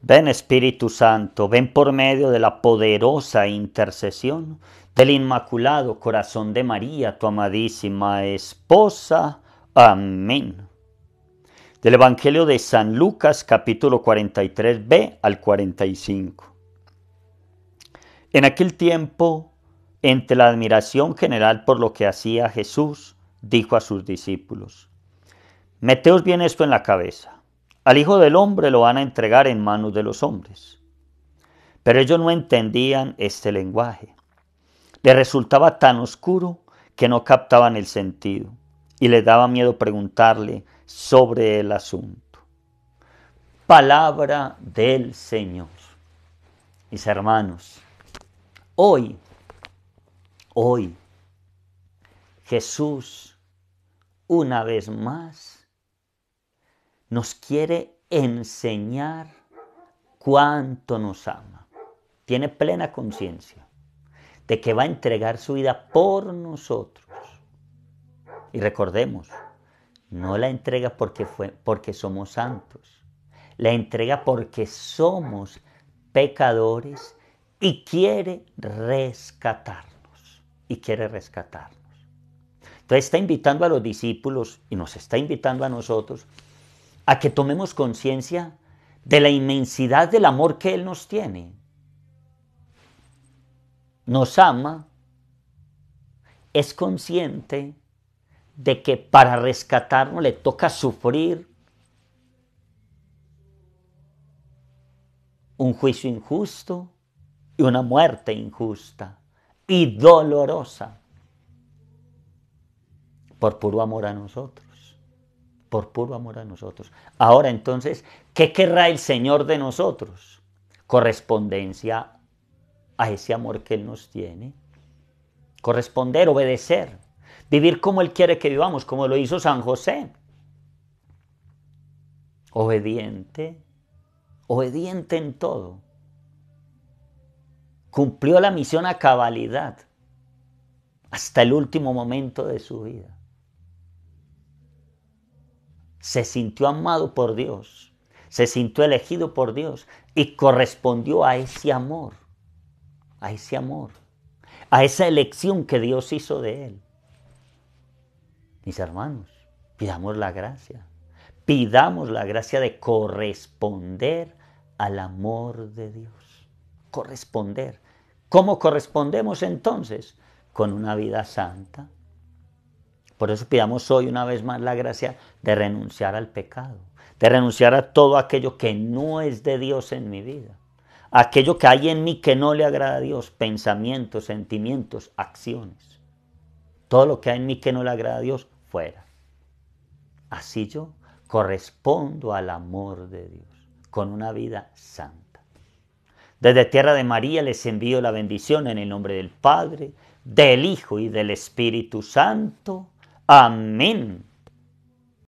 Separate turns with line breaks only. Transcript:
Ven Espíritu Santo, ven por medio de la poderosa intercesión del Inmaculado Corazón de María, tu amadísima esposa. Amén. Del Evangelio de San Lucas capítulo 43b al 45. En aquel tiempo, entre la admiración general por lo que hacía Jesús, dijo a sus discípulos, Meteos bien esto en la cabeza. Al Hijo del Hombre lo van a entregar en manos de los hombres. Pero ellos no entendían este lenguaje. Le resultaba tan oscuro que no captaban el sentido y les daba miedo preguntarle sobre el asunto. Palabra del Señor. Mis hermanos, hoy, hoy, Jesús, una vez más, nos quiere enseñar cuánto nos ama. Tiene plena conciencia de que va a entregar su vida por nosotros. Y recordemos, no la entrega porque, fue, porque somos santos, la entrega porque somos pecadores y quiere rescatarnos, y quiere rescatarnos. Entonces está invitando a los discípulos y nos está invitando a nosotros a que tomemos conciencia de la inmensidad del amor que Él nos tiene. Nos ama, es consciente de que para rescatarnos le toca sufrir un juicio injusto y una muerte injusta y dolorosa por puro amor a nosotros por puro amor a nosotros. Ahora entonces, ¿qué querrá el Señor de nosotros? Correspondencia a ese amor que Él nos tiene. Corresponder, obedecer, vivir como Él quiere que vivamos, como lo hizo San José. Obediente, obediente en todo. Cumplió la misión a cabalidad hasta el último momento de su vida se sintió amado por Dios, se sintió elegido por Dios y correspondió a ese amor, a ese amor, a esa elección que Dios hizo de él. Mis hermanos, pidamos la gracia, pidamos la gracia de corresponder al amor de Dios, corresponder. ¿Cómo correspondemos entonces? Con una vida santa, por eso pidamos hoy una vez más la gracia de renunciar al pecado, de renunciar a todo aquello que no es de Dios en mi vida, aquello que hay en mí que no le agrada a Dios, pensamientos, sentimientos, acciones. Todo lo que hay en mí que no le agrada a Dios, fuera. Así yo correspondo al amor de Dios con una vida santa. Desde Tierra de María les envío la bendición en el nombre del Padre, del Hijo y del Espíritu Santo. Amén.